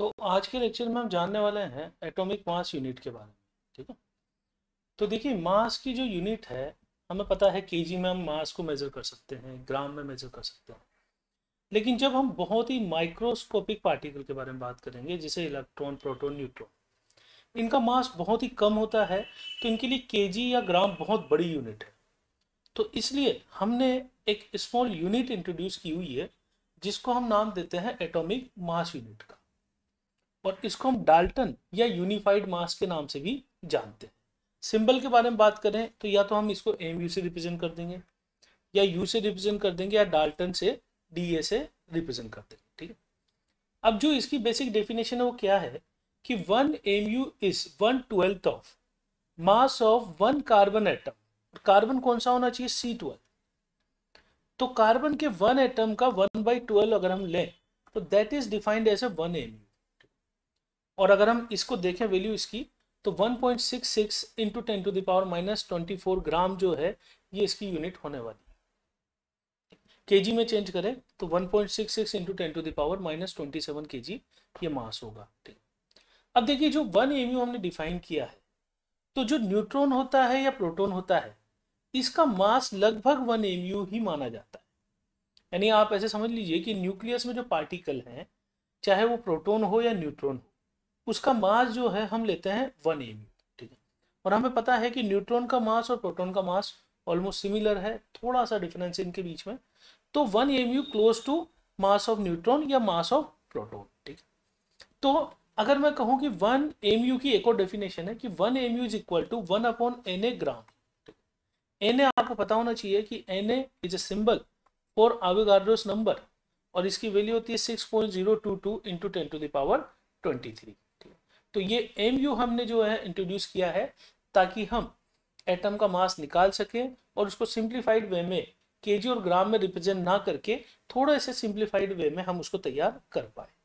तो आज के लेक्चर में हम जानने वाले हैं एटॉमिक मास यूनिट के बारे में ठीक है तो देखिए मास की जो यूनिट है हमें पता है केजी में हम मास को मेज़र कर सकते हैं ग्राम में मेज़र कर सकते हैं लेकिन जब हम बहुत ही माइक्रोस्कोपिक पार्टिकल के बारे में बात करेंगे जैसे इलेक्ट्रॉन प्रोटोन न्यूट्रॉन इनका मास बहुत ही कम होता है तो इनके लिए के या ग्राम बहुत बड़ी यूनिट है तो इसलिए हमने एक स्मॉल यूनिट इंट्रोड्यूस की हुई है जिसको हम नाम देते हैं एटॉमिक मास यूनिट का और इसको हम डाल्टन या यूनिफाइड मास के नाम से भी जानते हैं सिंबल के बारे में बात करें तो या तो हम इसको एम यू से रिप्रेजेंट कर देंगे या यू से रिप्रेजेंट कर देंगे या डाल्टन से डी ए से रिप्रेजेंट कर देंगे ठीक है अब जो इसकी बेसिक डेफिनेशन है वो क्या है कि one M U is one twelfth of mass of one carbon atom carbon कौन सा होना चाहिए सी ट्वेल्व तो कार्बन के वन एटम का वन बाई ट्वेल्व अगर हम लें तो that is defined as a one M U और अगर हम इसको देखें वैल्यू इसकी तो 1.66 point six six into ten to the power minus twenty four gram जो है ये इसकी यूनिट होने वाली केजी में चेंज करें तो 1.66 point six six into ten to the power minus twenty seven K G ये मास होगा ठीक अब देखिए जो वन एम हमने डिफाइन किया है तो जो न्यूट्रॉन होता है या प्रोटोन होता है इसका मास लगभग वन एम ही माना जाता है यानी आप ऐसे समझ लीजिए कि न्यूक्लियस में जो पार्टिकल हैं चाहे वो प्रोटोन हो या न्यूट्रॉन हो उसका मास जो है हम लेते हैं वन एम ठीक है और हमें पता है कि न्यूट्रॉन का मास और प्रोटोन का मास ऑलमोस्ट सिमिलर है थोड़ा सा डिफरेंस इनके बीच में तो one M U close to mass of neutron या मास ऑफ प्रोटोन ठीक है तो अगर मैं कहूं कि वन एम यू की एक और डेफिनेशन है कि one M U is equal to one upon N A gram N A आपको पता होना चाहिए कि N A is a symbol for Avogadro's number और इसकी वैल्यू होती है six point zero two two into ten to the power twenty three तो ये एम यू हमने जो है इंट्रोड्यूस किया है ताकि हम एटम का मास निकाल सकें और उसको सिंप्लीफाइड वे में केजी और ग्राम में रिप्रेजेंट ना करके थोड़ा ऐसे सिंप्लीफाइड वे में हम उसको तैयार कर पाए